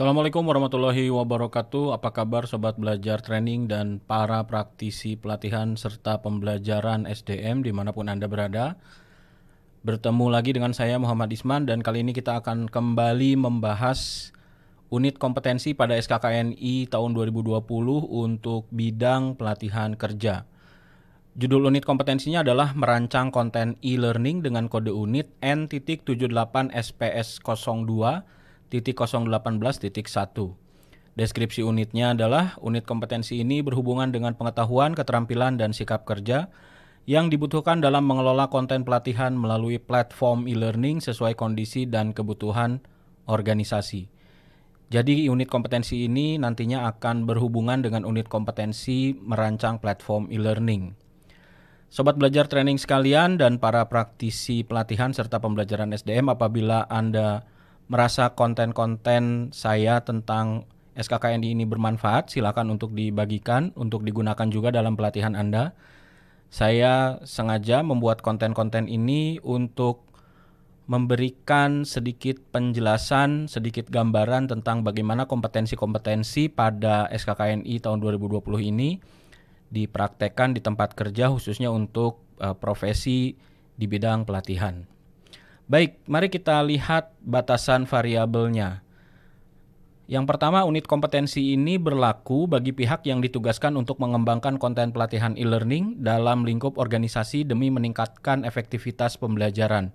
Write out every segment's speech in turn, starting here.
Assalamualaikum warahmatullahi wabarakatuh. Apa kabar sobat belajar training dan para praktisi pelatihan serta pembelajaran SDM dimanapun Anda berada? Bertemu lagi dengan saya Muhammad Isman dan kali ini kita akan kembali membahas unit kompetensi pada SKKNI tahun 2020 untuk bidang pelatihan kerja. Judul unit kompetensinya adalah merancang konten e-learning dengan kode unit N.78SPS02 Deskripsi unitnya adalah unit kompetensi ini berhubungan dengan pengetahuan, keterampilan, dan sikap kerja yang dibutuhkan dalam mengelola konten pelatihan melalui platform e-learning sesuai kondisi dan kebutuhan organisasi. Jadi unit kompetensi ini nantinya akan berhubungan dengan unit kompetensi merancang platform e-learning. Sobat belajar training sekalian dan para praktisi pelatihan serta pembelajaran SDM apabila Anda merasa konten-konten saya tentang SKKNI ini bermanfaat, silakan untuk dibagikan, untuk digunakan juga dalam pelatihan Anda. Saya sengaja membuat konten-konten ini untuk memberikan sedikit penjelasan, sedikit gambaran tentang bagaimana kompetensi-kompetensi pada SKKNI tahun 2020 ini dipraktekkan di tempat kerja khususnya untuk eh, profesi di bidang pelatihan. Baik, mari kita lihat batasan variabelnya. Yang pertama, unit kompetensi ini berlaku bagi pihak yang ditugaskan untuk mengembangkan konten pelatihan e-learning dalam lingkup organisasi demi meningkatkan efektivitas pembelajaran.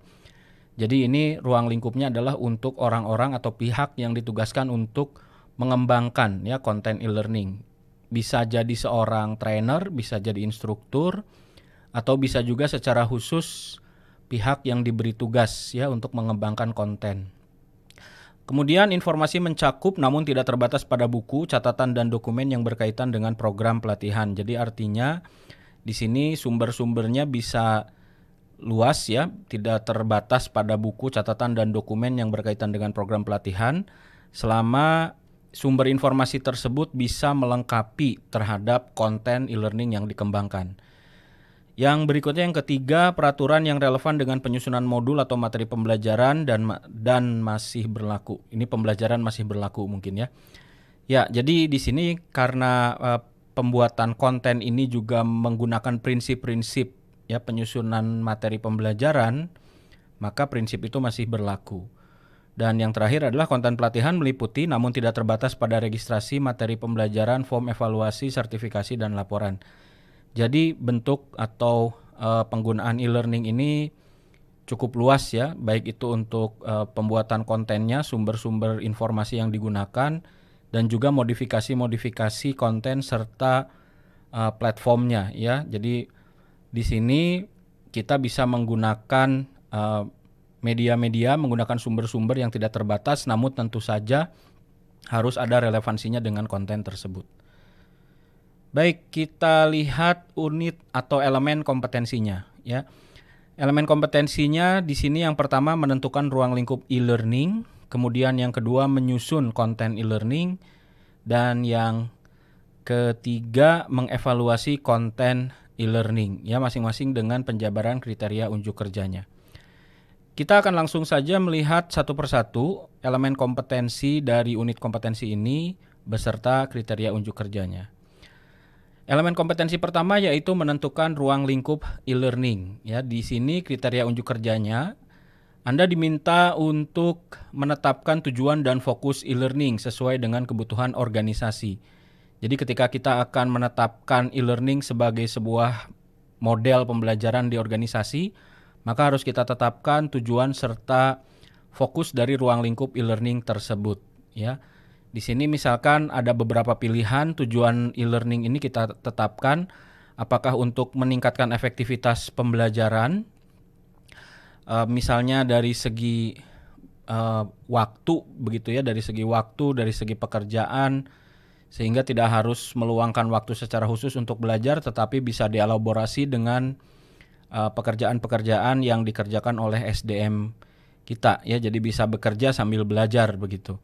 Jadi ini ruang lingkupnya adalah untuk orang-orang atau pihak yang ditugaskan untuk mengembangkan ya konten e-learning. Bisa jadi seorang trainer, bisa jadi instruktur, atau bisa juga secara khusus pihak yang diberi tugas ya untuk mengembangkan konten. Kemudian informasi mencakup namun tidak terbatas pada buku, catatan dan dokumen yang berkaitan dengan program pelatihan. Jadi artinya di sini sumber-sumbernya bisa luas ya, tidak terbatas pada buku, catatan dan dokumen yang berkaitan dengan program pelatihan selama sumber informasi tersebut bisa melengkapi terhadap konten e-learning yang dikembangkan. Yang berikutnya yang ketiga, peraturan yang relevan dengan penyusunan modul atau materi pembelajaran dan dan masih berlaku. Ini pembelajaran masih berlaku mungkin ya. Ya, jadi di sini karena uh, pembuatan konten ini juga menggunakan prinsip-prinsip ya penyusunan materi pembelajaran, maka prinsip itu masih berlaku. Dan yang terakhir adalah konten pelatihan meliputi namun tidak terbatas pada registrasi materi pembelajaran, form evaluasi, sertifikasi dan laporan. Jadi bentuk atau uh, penggunaan e-learning ini cukup luas ya, baik itu untuk uh, pembuatan kontennya, sumber-sumber informasi yang digunakan, dan juga modifikasi-modifikasi konten serta uh, platformnya ya. Jadi di sini kita bisa menggunakan media-media, uh, menggunakan sumber-sumber yang tidak terbatas, namun tentu saja harus ada relevansinya dengan konten tersebut. Baik, kita lihat unit atau elemen kompetensinya ya. Elemen kompetensinya di sini yang pertama menentukan ruang lingkup e-learning, kemudian yang kedua menyusun konten e-learning dan yang ketiga mengevaluasi konten e-learning ya masing-masing dengan penjabaran kriteria unjuk kerjanya. Kita akan langsung saja melihat satu persatu elemen kompetensi dari unit kompetensi ini beserta kriteria unjuk kerjanya. Elemen kompetensi pertama yaitu menentukan ruang lingkup e-learning. Ya, di sini kriteria unjuk kerjanya Anda diminta untuk menetapkan tujuan dan fokus e-learning sesuai dengan kebutuhan organisasi. Jadi ketika kita akan menetapkan e-learning sebagai sebuah model pembelajaran di organisasi, maka harus kita tetapkan tujuan serta fokus dari ruang lingkup e-learning tersebut, ya. Di sini misalkan ada beberapa pilihan tujuan e-learning ini kita tetapkan apakah untuk meningkatkan efektivitas pembelajaran e, misalnya dari segi e, waktu begitu ya dari segi waktu, dari segi pekerjaan sehingga tidak harus meluangkan waktu secara khusus untuk belajar tetapi bisa dialaborasi dengan eh, pekerjaan-pekerjaan yang dikerjakan oleh SDM kita ya jadi bisa bekerja sambil belajar begitu.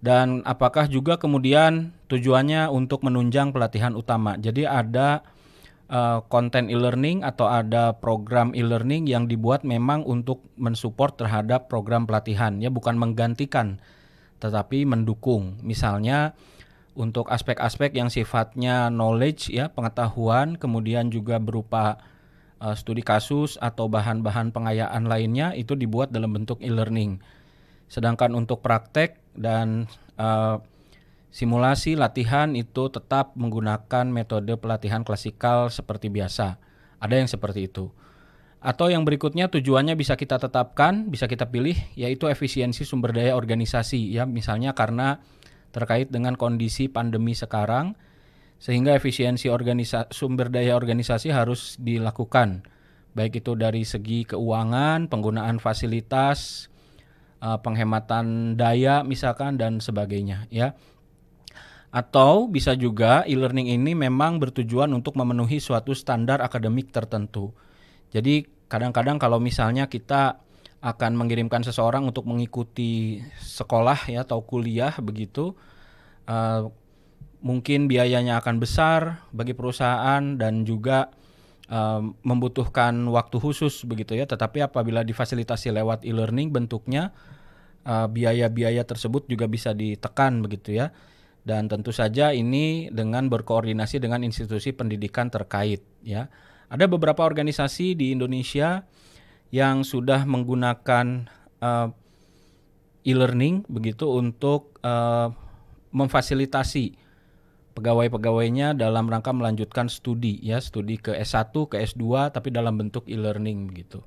Dan apakah juga kemudian tujuannya untuk menunjang pelatihan utama? Jadi ada uh, e-learning atau ada program e-learning yang dibuat memang untuk mensupport terhadap program pelatihan, ya bukan menggantikan, tetapi mendukung. Misalnya untuk aspek-aspek yang sifatnya knowledge, ya pengetahuan, kemudian juga berupa uh, studi kasus atau bahan-bahan pengayaan lainnya itu dibuat dalam bentuk e-learning. Sedangkan untuk praktek dan uh, simulasi latihan itu tetap menggunakan metode pelatihan klasikal seperti biasa. Ada yang seperti itu. Atau yang berikutnya tujuannya bisa kita tetapkan, bisa kita pilih yaitu efisiensi sumber daya organisasi ya misalnya karena terkait dengan kondisi pandemi sekarang sehingga efisiensi organisa sumber daya organisasi harus dilakukan baik itu dari segi keuangan, penggunaan fasilitas, uh, penghematan daya misalkan dan sebagainya ya. Atau bisa juga e-learning ini memang bertujuan untuk memenuhi suatu standar akademik tertentu. Jadi kadang-kadang kalau misalnya kita akan mengirimkan seseorang untuk mengikuti sekolah ya atau kuliah begitu uh, mungkin biayanya akan besar bagi perusahaan dan juga membutuhkan waktu khusus begitu ya. Tetapi apabila difasilitasi lewat e-learning bentuknya e, biaya-biaya uh, tersebut juga bisa ditekan begitu ya. Dan tentu saja ini dengan berkoordinasi dengan institusi pendidikan terkait ya. Ada beberapa organisasi di Indonesia yang sudah menggunakan uh, e-learning begitu untuk uh, memfasilitasi pegawai-pegawainya dalam rangka melanjutkan studi ya, studi ke S1, ke S2 tapi dalam bentuk e-learning begitu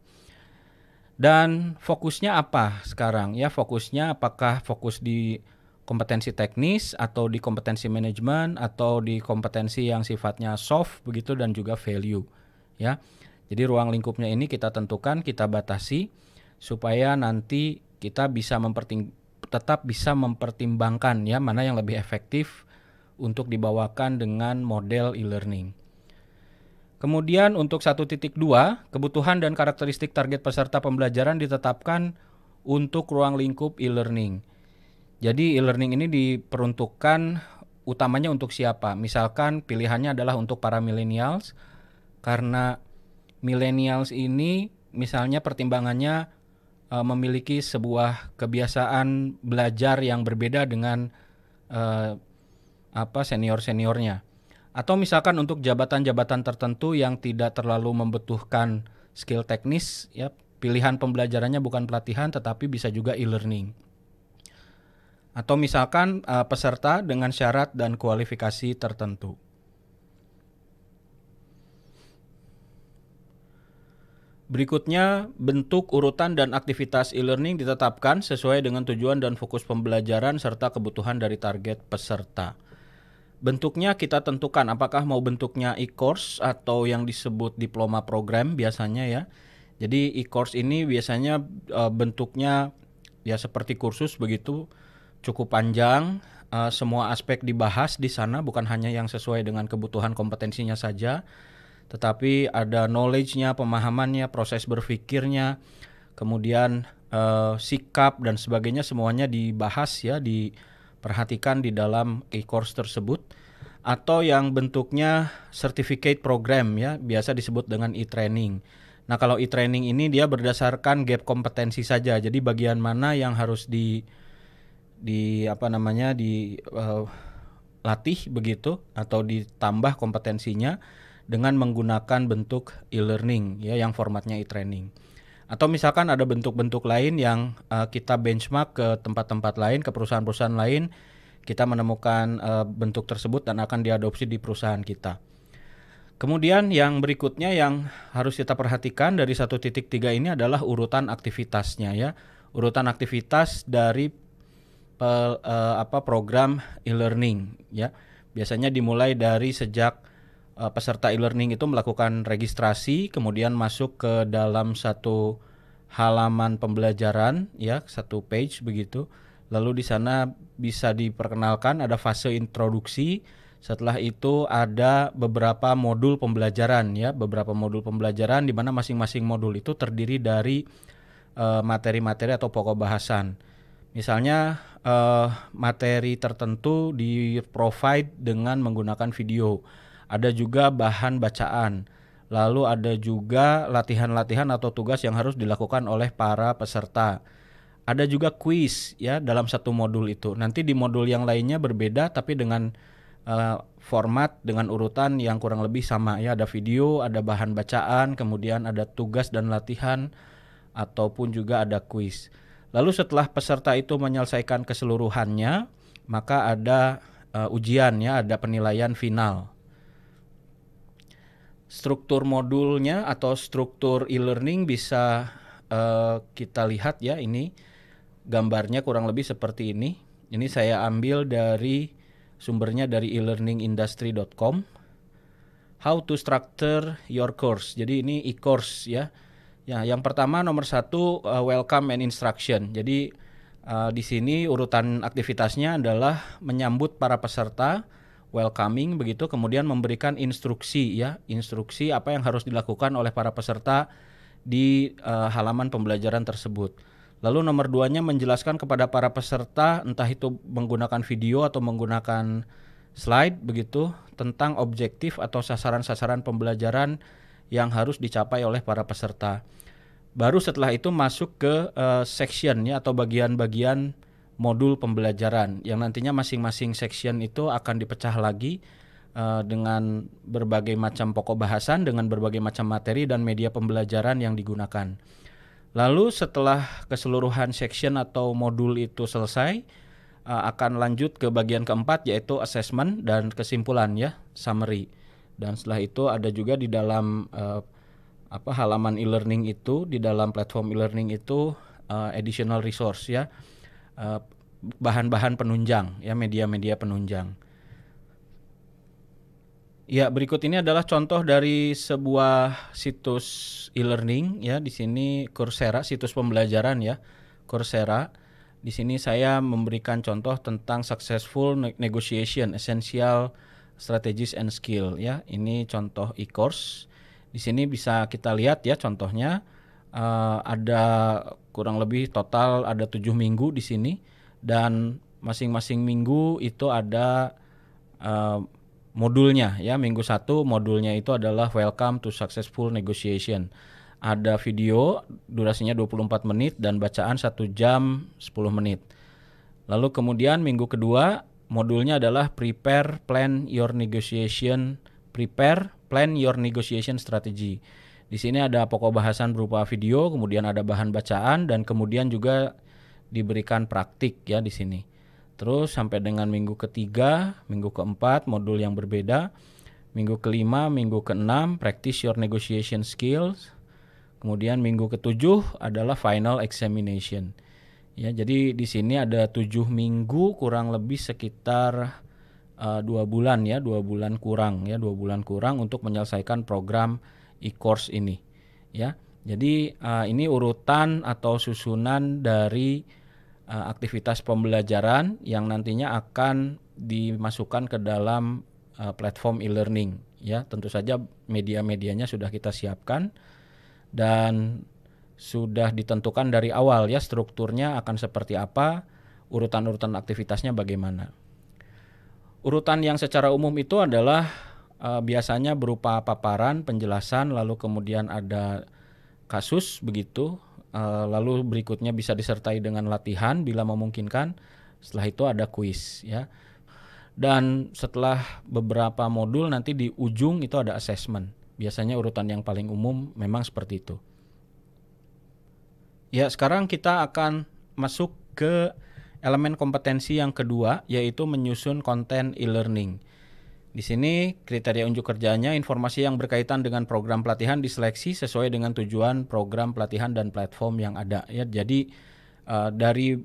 Dan fokusnya apa sekarang? Ya, fokusnya apakah fokus di kompetensi teknis atau di kompetensi manajemen atau di kompetensi yang sifatnya soft begitu dan juga value ya. Jadi ruang lingkupnya ini kita tentukan, kita batasi supaya nanti kita bisa memperting tetap bisa mempertimbangkan ya mana yang lebih efektif, untuk dibawakan dengan model e-learning. Kemudian untuk 1.2, kebutuhan dan karakteristik target peserta pembelajaran ditetapkan untuk ruang lingkup e-learning. Jadi e-learning ini diperuntukkan utamanya untuk siapa? Misalkan pilihannya adalah untuk para millennials karena millennials ini misalnya pertimbangannya e, memiliki sebuah kebiasaan belajar yang berbeda dengan e, apa senior-seniornya. Atau misalkan untuk jabatan-jabatan tertentu yang tidak terlalu membutuhkan skill teknis ya pilihan pembelajarannya bukan pelatihan tetapi bisa juga e-learning. Atau misalkan uh, peserta dengan syarat dan kualifikasi tertentu. Berikutnya, bentuk urutan dan aktivitas e-learning ditetapkan sesuai dengan tujuan dan fokus pembelajaran serta kebutuhan dari target peserta. Bentuknya kita tentukan apakah mau bentuknya e-course atau yang disebut diploma program biasanya ya. Jadi e-course ini biasanya uh, bentuknya ya seperti kursus begitu cukup panjang, uh, semua aspek dibahas di sana bukan hanya yang sesuai dengan kebutuhan kompetensinya saja, tetapi ada knowledge-nya, pemahamannya, proses berpikirnya, kemudian uh, sikap dan sebagainya semuanya dibahas ya di perhatikan di dalam e-course tersebut atau yang bentuknya certificate program ya, biasa disebut dengan e-training. Nah, kalau e-training ini dia berdasarkan gap kompetensi saja. Jadi bagian mana yang harus di di apa namanya di uh, latih begitu atau ditambah kompetensinya dengan menggunakan bentuk e-learning ya yang formatnya e-training. Atau misalkan ada bentuk-bentuk lain yang uh, kita benchmark ke tempat-tempat lain, ke perusahaan-perusahaan lain kita menemukan uh, bentuk tersebut dan akan diadopsi di perusahaan kita. Kemudian yang berikutnya yang harus kita perhatikan dari satu titik tiga ini adalah urutan aktivitasnya ya. Urutan aktivitas dari uh, uh, apa program e-learning ya. Biasanya dimulai dari sejak uh, peserta e-learning itu melakukan registrasi, kemudian masuk ke dalam satu halaman pembelajaran ya, satu page begitu. Lalu di sana bisa diperkenalkan ada fase introduksi setelah itu ada beberapa modul pembelajaran ya, beberapa modul pembelajaran di mana masing-masing modul itu terdiri dari eh, materi-materi uh, atau pokok bahasan. Misalnya uh, materi tertentu di provide dengan menggunakan video. Ada juga bahan bacaan. Lalu ada juga latihan-latihan atau tugas yang harus dilakukan oleh para peserta ada juga kuis ya dalam satu modul itu. Nanti di modul yang lainnya berbeda tapi dengan uh, format dengan urutan yang kurang lebih sama ya. Ada video, ada bahan bacaan, kemudian ada tugas dan latihan ataupun juga ada kuis. Lalu setelah peserta itu menyelesaikan keseluruhannya, maka ada uh, ujian ya, ada penilaian final. Struktur modulnya atau struktur e-learning bisa uh, kita lihat ya ini gambarnya kurang lebih seperti ini. Ini saya ambil dari sumbernya dari e elearningindustry.com. How to structure your course. Jadi ini e-course ya. Ya, yang pertama nomor satu uh, welcome and instruction. Jadi uh, di sini urutan aktivitasnya adalah menyambut para peserta, welcoming begitu, kemudian memberikan instruksi ya, instruksi apa yang harus dilakukan oleh para peserta di uh, halaman pembelajaran tersebut. Lalu nomor duanya menjelaskan kepada para peserta entah itu menggunakan video atau menggunakan slide begitu tentang objektif atau sasaran-sasaran pembelajaran yang harus dicapai oleh para peserta. Baru setelah itu masuk ke uh, eh, section ya atau bagian-bagian modul pembelajaran yang nantinya masing-masing section itu akan dipecah lagi uh, dengan berbagai macam pokok bahasan dengan berbagai macam materi dan media pembelajaran yang digunakan. Lalu setelah keseluruhan section atau modul itu selesai, eh, akan lanjut ke bagian keempat yaitu assessment dan kesimpulan ya, summary. Dan setelah itu ada juga di dalam eh, apa halaman e-learning itu di dalam platform e-learning itu eh, additional resource ya. bahan-bahan penunjang ya media-media penunjang. Ya, berikut ini adalah contoh dari sebuah situs e-learning ya. Di sini Coursera, situs pembelajaran ya. Coursera. Di sini saya memberikan contoh tentang successful negotiation, essential strategies and skill ya. Ini contoh e-course. Di sini bisa kita lihat ya contohnya uh, ada kurang lebih total ada tujuh minggu di sini dan masing-masing minggu itu ada uh, modulnya ya minggu satu modulnya itu adalah welcome to successful negotiation ada video durasinya 24 menit dan bacaan satu jam 10 menit lalu kemudian minggu kedua modulnya adalah prepare plan your negotiation prepare plan your negotiation strategy di sini ada pokok bahasan berupa video kemudian ada bahan bacaan dan kemudian juga diberikan praktik ya di sini Terus sampai dengan minggu ketiga, minggu keempat modul yang berbeda, minggu kelima, minggu keenam practice your negotiation skills. Kemudian minggu ketujuh adalah final examination. Ya, jadi di sini ada tujuh minggu kurang lebih sekitar uh, dua bulan ya, dua bulan kurang ya, dua bulan kurang untuk menyelesaikan program e-course ini. Ya, jadi uh, ini urutan atau susunan dari uh, aktivitas pembelajaran yang nantinya akan dimasukkan ke dalam uh, platform e-learning ya tentu saja media-medianya sudah kita siapkan dan sudah ditentukan dari awal ya strukturnya akan seperti apa urutan-urutan aktivitasnya bagaimana urutan yang secara umum itu adalah uh, biasanya berupa paparan penjelasan lalu kemudian ada kasus begitu Eh, lalu berikutnya bisa disertai dengan latihan bila memungkinkan. Setelah itu ada kuis ya. Dan setelah beberapa modul nanti di ujung itu ada assessment. Biasanya urutan yang paling umum memang seperti itu. Ya, sekarang kita akan masuk ke elemen kompetensi yang kedua yaitu menyusun konten e-learning. Di sini kriteria unjuk kerjanya informasi yang berkaitan dengan program pelatihan diseleksi sesuai dengan tujuan program pelatihan dan platform yang ada ya. Jadi uh, dari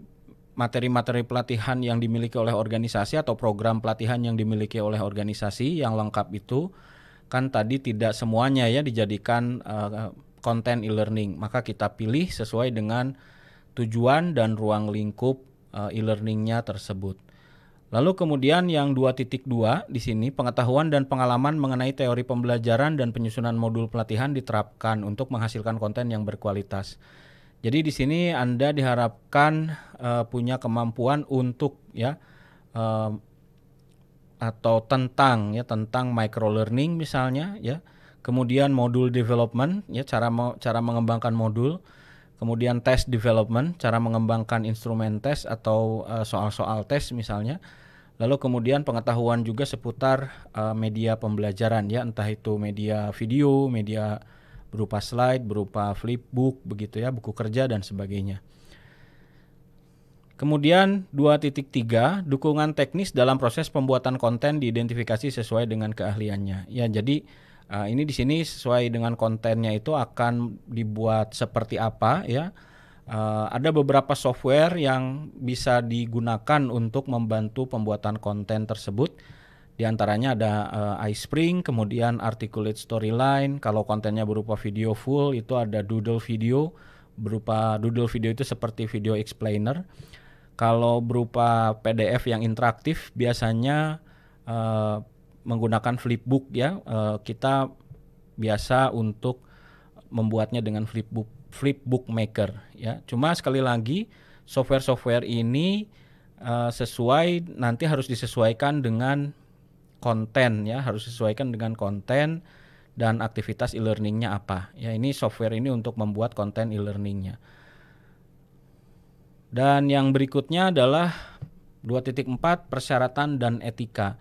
materi-materi pelatihan yang dimiliki oleh organisasi atau program pelatihan yang dimiliki oleh organisasi yang lengkap itu kan tadi tidak semuanya ya dijadikan uh, eh, konten e-learning. Maka kita pilih sesuai dengan tujuan dan ruang lingkup uh, e-learningnya tersebut. Lalu kemudian yang 2.2 di sini pengetahuan dan pengalaman mengenai teori pembelajaran dan penyusunan modul pelatihan diterapkan untuk menghasilkan konten yang berkualitas. Jadi di sini Anda diharapkan uh, punya kemampuan untuk ya uh, atau tentang ya tentang micro learning misalnya ya. Kemudian modul development ya cara cara mengembangkan modul kemudian test development, cara mengembangkan instrumen tes atau eh, soal-soal uh, tes misalnya. Lalu kemudian pengetahuan juga seputar uh, media pembelajaran ya, entah itu media video, media berupa slide, berupa flipbook begitu ya, buku kerja dan sebagainya. Kemudian 2.3 dukungan teknis dalam proses pembuatan konten diidentifikasi sesuai dengan keahliannya. Ya, jadi Uh, ini di sini sesuai dengan kontennya itu akan dibuat seperti apa ya. Uh, ada beberapa software yang bisa digunakan untuk membantu pembuatan konten tersebut. Di antaranya ada uh, iSpring, kemudian Articulate Storyline. Kalau kontennya berupa video full itu ada Doodle Video. Berupa Doodle Video itu seperti video explainer. Kalau berupa PDF yang interaktif biasanya uh, menggunakan flipbook ya uh, kita biasa untuk membuatnya dengan flipbook flipbook maker ya cuma sekali lagi software-software ini uh, sesuai nanti harus disesuaikan dengan konten ya harus disesuaikan dengan konten dan aktivitas e-learningnya apa ya ini software ini untuk membuat konten e-learningnya dan yang berikutnya adalah 2.4 persyaratan dan etika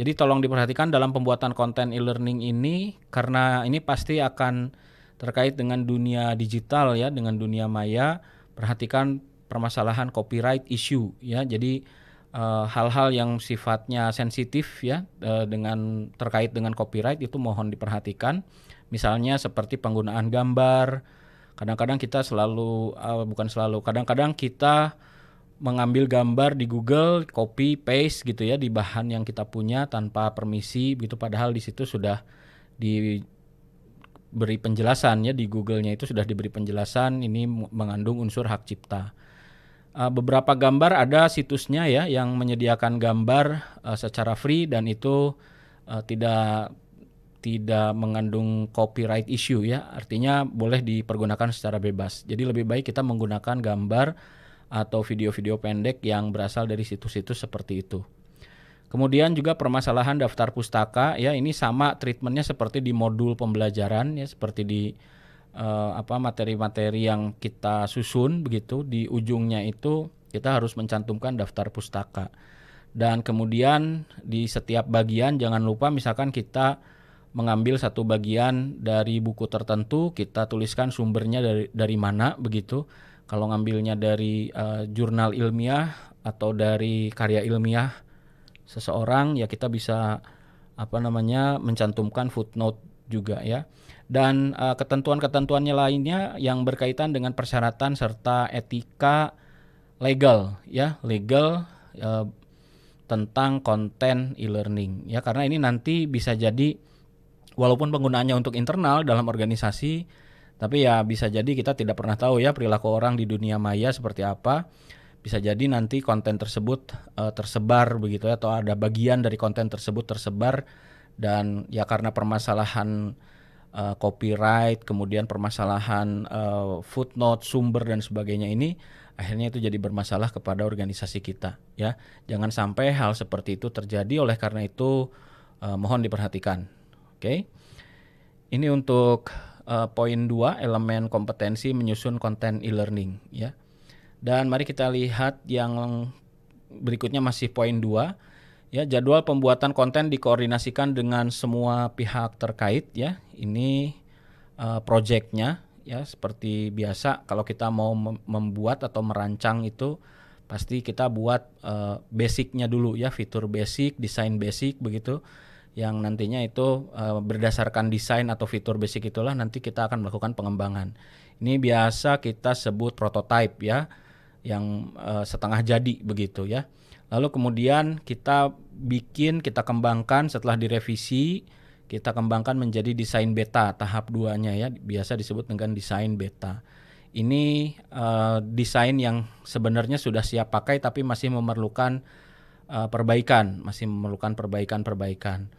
jadi tolong diperhatikan dalam pembuatan konten e-learning ini karena ini pasti akan terkait dengan dunia digital ya, dengan dunia maya. Perhatikan permasalahan copyright issue ya. Jadi eh, hal-hal uh, yang sifatnya sensitif ya uh, dengan terkait dengan copyright itu mohon diperhatikan. Misalnya seperti penggunaan gambar. Kadang-kadang kita selalu uh, bukan selalu, kadang-kadang kita mengambil gambar di Google, copy paste gitu ya di bahan yang kita punya tanpa permisi gitu padahal di situ sudah diberi penjelasan ya di Google-nya itu sudah diberi penjelasan ini mengandung unsur hak cipta. Ah, beberapa gambar ada situsnya ya yang menyediakan gambar ah, secara free dan itu ah, tidak tidak mengandung copyright issue ya artinya boleh dipergunakan secara bebas jadi lebih baik kita menggunakan gambar atau video-video pendek yang berasal dari situs-situs seperti itu. Kemudian juga permasalahan daftar pustaka ya ini sama treatmentnya seperti di modul pembelajaran ya seperti di eh, apa materi-materi yang kita susun begitu di ujungnya itu kita harus mencantumkan daftar pustaka dan kemudian di setiap bagian jangan lupa misalkan kita mengambil satu bagian dari buku tertentu kita tuliskan sumbernya dari dari mana begitu kalau ngambilnya dari uh, jurnal ilmiah atau dari karya ilmiah seseorang ya kita bisa apa namanya mencantumkan footnote juga ya. Dan uh, ketentuan-ketentuannya lainnya yang berkaitan dengan persyaratan serta etika legal ya, legal uh, tentang konten e-learning ya karena ini nanti bisa jadi walaupun penggunaannya untuk internal dalam organisasi tapi ya bisa jadi kita tidak pernah tahu ya perilaku orang di dunia maya seperti apa. Bisa jadi nanti konten tersebut uh, tersebar begitu ya atau ada bagian dari konten tersebut tersebar dan ya karena permasalahan uh, copyright, kemudian permasalahan uh, footnote, sumber dan sebagainya ini akhirnya itu jadi bermasalah kepada organisasi kita ya. Jangan sampai hal seperti itu terjadi oleh karena itu uh, mohon diperhatikan. Oke. Okay? Ini untuk uh, poin dua elemen kompetensi menyusun konten e-learning ya. Dan mari kita lihat yang berikutnya masih poin dua ya jadwal pembuatan konten dikoordinasikan dengan semua pihak terkait ya ini uh, projectnya ya seperti biasa kalau kita mau membuat atau merancang itu pasti kita buat uh, basicnya dulu ya fitur basic desain basic begitu yang nantinya itu uh, berdasarkan desain atau fitur basic itulah nanti kita akan melakukan pengembangan. Ini biasa kita sebut prototype ya, yang uh, setengah jadi begitu ya. Lalu kemudian kita bikin, kita kembangkan setelah direvisi, kita kembangkan menjadi desain beta tahap duanya ya, biasa disebut dengan desain beta. Ini uh, desain yang sebenarnya sudah siap pakai tapi masih memerlukan uh, perbaikan, masih memerlukan perbaikan-perbaikan.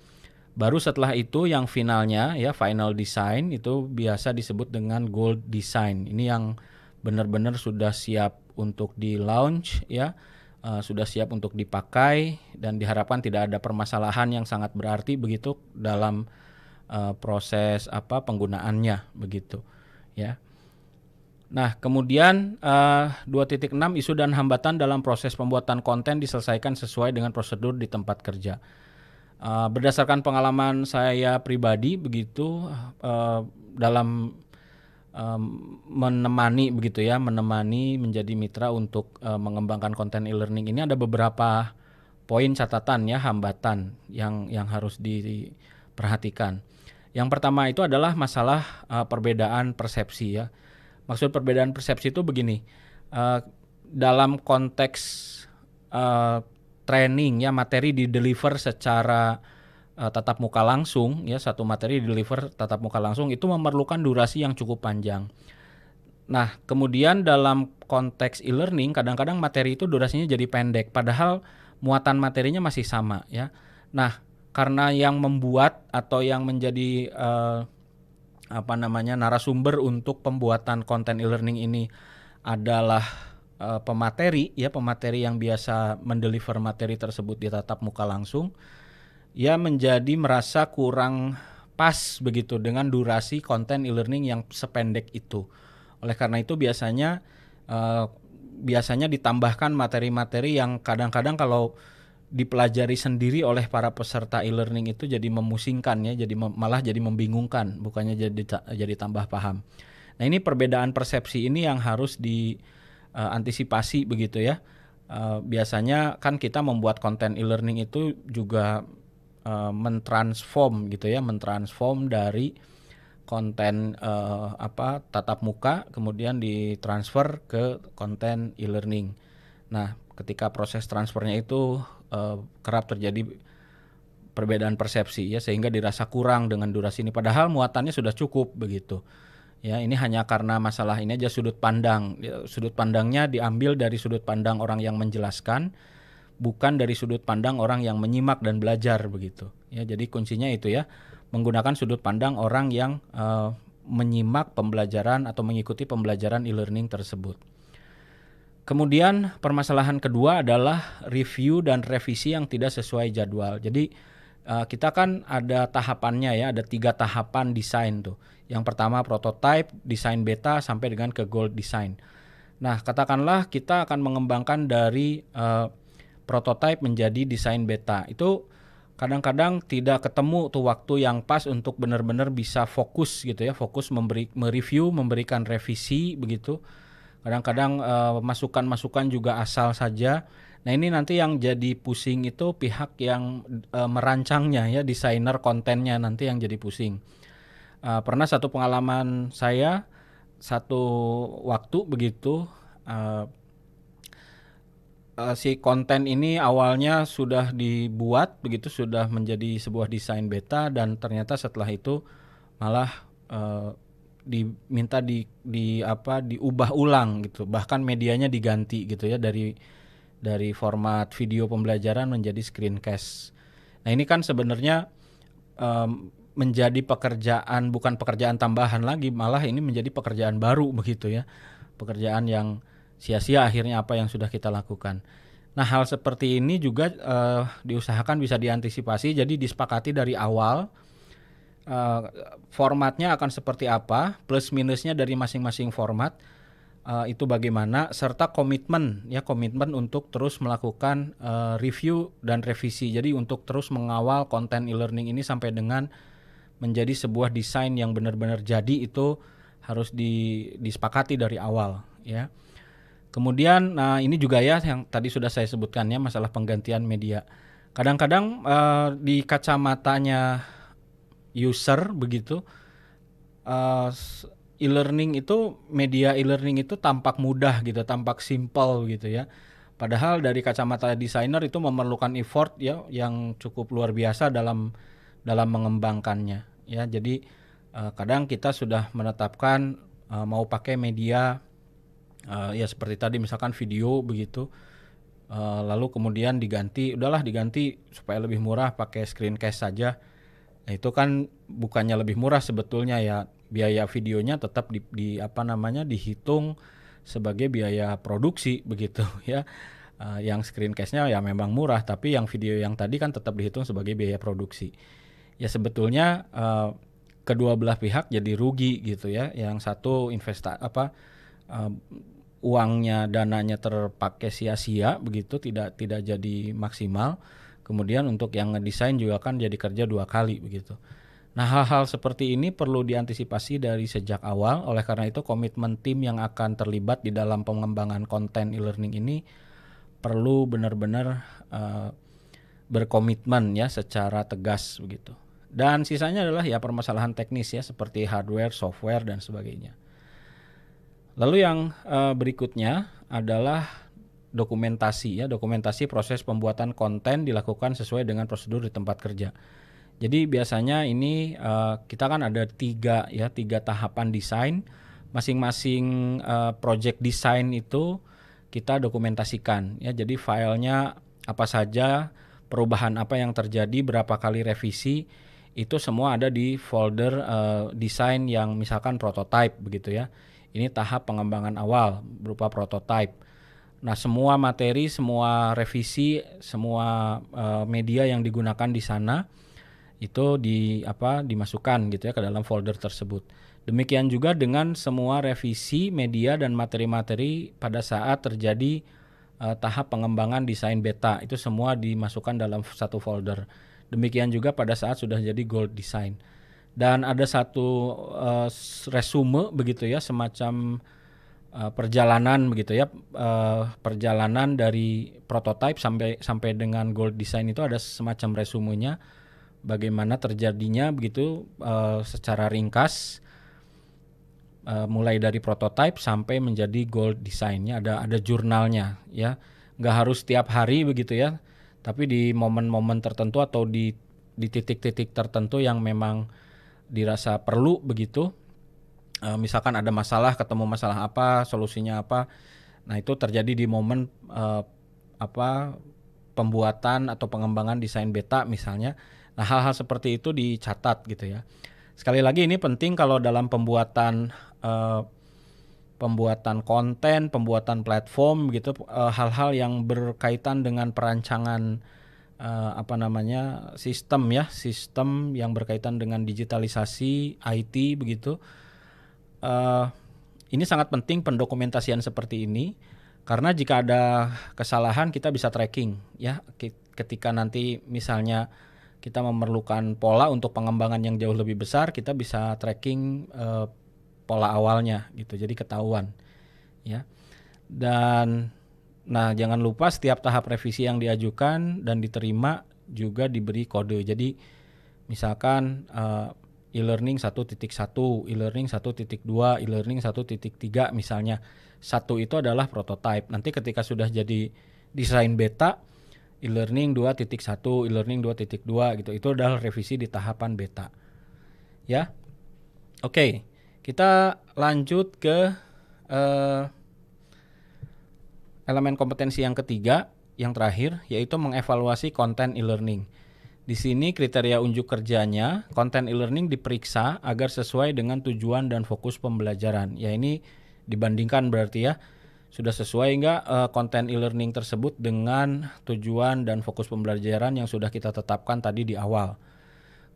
Baru setelah itu yang finalnya ya final design itu biasa disebut dengan gold design. Ini yang benar-benar sudah siap untuk di launch ya. Uh, sudah siap untuk dipakai dan diharapkan tidak ada permasalahan yang sangat berarti begitu dalam uh, proses apa penggunaannya begitu ya. Nah, kemudian uh, eh, 2.6 isu dan hambatan dalam proses pembuatan konten diselesaikan sesuai dengan prosedur di tempat kerja. Uh, berdasarkan pengalaman saya pribadi begitu uh, dalam um, menemani begitu ya, menemani menjadi mitra untuk uh, mengembangkan konten e-learning ini ada beberapa poin catatan ya hambatan yang yang harus diperhatikan. Yang pertama itu adalah masalah uh, perbedaan persepsi ya Maksud perbedaan persepsi itu begini. Uh, dalam konteks uh, training ya materi di deliver secara uh, tatap muka langsung ya satu materi di deliver tatap muka langsung itu memerlukan durasi yang cukup panjang. Nah, kemudian dalam konteks e-learning kadang-kadang materi itu durasinya jadi pendek padahal muatan materinya masih sama ya. Nah, karena yang membuat atau yang menjadi uh, apa namanya narasumber untuk pembuatan konten e-learning ini adalah uh, pemateri ya pemateri yang biasa mendeliver materi tersebut di tatap muka langsung ya menjadi merasa kurang pas begitu dengan durasi konten e-learning yang sependek itu. Oleh karena itu biasanya uh, biasanya ditambahkan materi-materi yang kadang-kadang kalau dipelajari sendiri oleh para peserta e-learning itu jadi memusingkan ya, jadi mem malah jadi membingungkan, bukannya jadi jadi tambah paham. Nah, ini perbedaan persepsi ini yang harus diantisipasi eh, uh, begitu ya. Uh, biasanya kan kita membuat konten e-learning itu juga uh, mentransform gitu ya, mentransform dari konten uh, apa tatap muka kemudian ditransfer ke konten e-learning. Nah, ketika proses transfernya itu uh, kerap terjadi perbedaan persepsi ya sehingga dirasa kurang dengan durasi ini padahal muatannya sudah cukup begitu. Ya, ini hanya karena masalah ini aja sudut pandang. Ya, sudut pandangnya diambil dari sudut pandang orang yang menjelaskan bukan dari sudut pandang orang yang menyimak dan belajar begitu. Ya, jadi kuncinya itu ya menggunakan sudut pandang orang yang uh, menyimak pembelajaran atau mengikuti pembelajaran e-learning tersebut. Kemudian permasalahan kedua adalah review dan revisi yang tidak sesuai jadwal. Jadi uh, kita kan ada tahapannya ya, ada tiga tahapan desain tuh. Yang pertama prototype, desain beta sampai dengan ke gold design. Nah katakanlah kita akan mengembangkan dari uh, eh, prototype menjadi desain beta. Itu kadang-kadang tidak ketemu tuh waktu yang pas untuk benar-benar bisa fokus gitu ya, fokus memberi mereview, memberikan revisi begitu kadang-kadang eh, masukan-masukan juga asal saja. Nah ini nanti yang jadi pusing itu pihak yang eh, merancangnya ya desainer kontennya nanti yang jadi pusing. Eh, pernah satu pengalaman saya satu waktu begitu si konten ini awalnya sudah dibuat begitu sudah menjadi sebuah desain beta dan ternyata setelah itu malah diminta di di apa diubah ulang gitu bahkan medianya diganti gitu ya dari dari format video pembelajaran menjadi screencast. Nah ini kan sebenarnya um, menjadi pekerjaan bukan pekerjaan tambahan lagi malah ini menjadi pekerjaan baru begitu ya pekerjaan yang sia-sia akhirnya apa yang sudah kita lakukan. Nah hal seperti ini juga uh, diusahakan bisa diantisipasi jadi disepakati dari awal Eh, formatnya akan seperti apa, plus minusnya dari masing-masing format uh, itu bagaimana, serta komitmen ya komitmen untuk terus melakukan uh, review dan revisi. Jadi untuk terus mengawal konten e-learning ini sampai dengan menjadi sebuah desain yang benar-benar jadi itu harus di, disepakati dari awal ya. Kemudian nah ini juga ya yang tadi sudah saya sebutkannya masalah penggantian media. Kadang-kadang uh, di kacamatanya user begitu uh, e-learning itu media e-learning itu tampak mudah gitu, tampak simple gitu ya. Padahal dari kacamata desainer itu memerlukan effort ya yang cukup luar biasa dalam dalam mengembangkannya ya. Jadi uh, kadang kita sudah menetapkan uh, mau pakai media uh, ya seperti tadi misalkan video begitu. Uh, lalu kemudian diganti, udahlah diganti supaya lebih murah pakai screencast saja itu kan bukannya lebih murah sebetulnya ya biaya videonya tetap di, di apa namanya dihitung sebagai biaya produksi begitu ya uh, yang screencastnya ya memang murah tapi yang video yang tadi kan tetap dihitung sebagai biaya produksi ya sebetulnya uh, kedua belah pihak jadi rugi gitu ya yang satu investa apa uh, uangnya dananya terpakai sia-sia begitu tidak tidak jadi maksimal Kemudian untuk yang ngedesain juga kan jadi kerja dua kali begitu. Nah, hal-hal seperti ini perlu diantisipasi dari sejak awal. Oleh karena itu, komitmen tim yang akan terlibat di dalam pengembangan konten e-learning ini perlu benar-benar uh, berkomitmen ya secara tegas begitu. Dan sisanya adalah ya permasalahan teknis ya seperti hardware, software dan sebagainya. Lalu yang uh, berikutnya adalah dokumentasi ya, dokumentasi proses pembuatan konten dilakukan sesuai dengan prosedur di tempat kerja. Jadi biasanya ini uh, kita kan ada tiga ya, tiga tahapan desain. Masing-masing uh, project desain itu kita dokumentasikan ya. Jadi filenya apa saja, perubahan apa yang terjadi, berapa kali revisi itu semua ada di folder uh, desain yang misalkan prototype begitu ya. Ini tahap pengembangan awal berupa prototype. Nah, semua materi, semua revisi, semua uh, media yang digunakan di sana itu di apa dimasukkan gitu ya ke dalam folder tersebut. Demikian juga dengan semua revisi media dan materi-materi pada saat terjadi uh, tahap pengembangan desain beta itu semua dimasukkan dalam satu folder. Demikian juga pada saat sudah jadi gold design. Dan ada satu uh, resume begitu ya semacam Eh, perjalanan begitu ya uh, perjalanan dari prototype sampai sampai dengan gold design itu ada semacam resumenya bagaimana terjadinya begitu uh, secara ringkas uh, mulai dari prototype sampai menjadi gold designnya ada ada jurnalnya ya nggak harus setiap hari begitu ya tapi di momen-momen tertentu atau di di titik-titik tertentu yang memang dirasa perlu begitu uh, misalkan ada masalah ketemu masalah apa solusinya apa nah itu terjadi di momen uh, apa pembuatan atau pengembangan desain beta misalnya nah hal-hal seperti itu dicatat gitu ya sekali lagi ini penting kalau dalam pembuatan uh, pembuatan konten pembuatan platform gitu hal hal-hal yang berkaitan dengan perancangan uh, apa namanya sistem ya sistem yang berkaitan dengan digitalisasi IT begitu uh, ini sangat penting pendokumentasian seperti ini karena jika ada kesalahan kita bisa tracking ya ketika nanti misalnya kita memerlukan pola untuk pengembangan yang jauh lebih besar kita bisa tracking uh, pola awalnya gitu jadi ketahuan ya dan nah jangan lupa setiap tahap revisi yang diajukan dan diterima juga diberi kode jadi misalkan uh, e-learning 1.1, e-learning 1.2, e-learning 1.3 misalnya. Satu itu adalah prototype. Nanti ketika sudah jadi desain beta, e-learning 2.1, e-learning 2.2 gitu. Itu adalah revisi di tahapan beta. Ya. Oke, okay. kita lanjut ke uh, elemen kompetensi yang ketiga, yang terakhir yaitu mengevaluasi konten e-learning. Di sini kriteria unjuk kerjanya, konten e-learning diperiksa agar sesuai dengan tujuan dan fokus pembelajaran. Ya ini dibandingkan berarti ya, sudah sesuai enggak uh, eh, konten e-learning tersebut dengan tujuan dan fokus pembelajaran yang sudah kita tetapkan tadi di awal.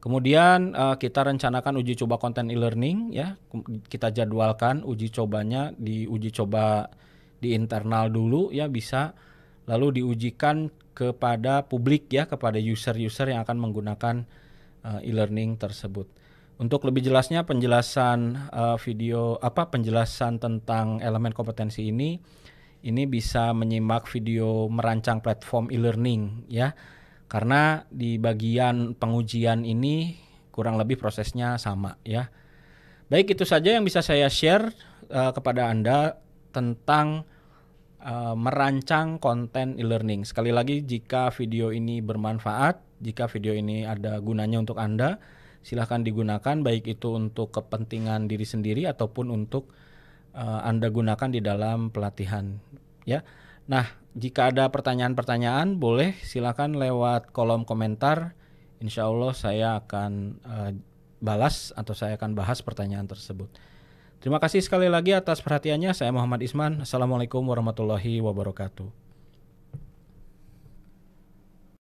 Kemudian eh, kita rencanakan uji coba konten e-learning ya, kita jadwalkan uji cobanya di uji coba di internal dulu ya bisa lalu diujikan kepada publik ya kepada user-user yang akan menggunakan uh, e-learning tersebut. Untuk lebih jelasnya penjelasan uh, video apa penjelasan tentang elemen kompetensi ini ini bisa menyimak video merancang platform e-learning ya. Karena di bagian pengujian ini kurang lebih prosesnya sama ya. Baik itu saja yang bisa saya share uh, kepada Anda tentang Eh, merancang konten e-learning. Sekali lagi jika video ini bermanfaat, jika video ini ada gunanya untuk Anda, silahkan digunakan baik itu untuk kepentingan diri sendiri ataupun untuk uh, Anda gunakan di dalam pelatihan ya. Nah, jika ada pertanyaan-pertanyaan boleh silahkan lewat kolom komentar. Insya Allah saya akan uh, balas atau saya akan bahas pertanyaan tersebut. Terima kasih sekali lagi atas perhatiannya. Saya Muhammad Isman. Assalamualaikum warahmatullahi wabarakatuh.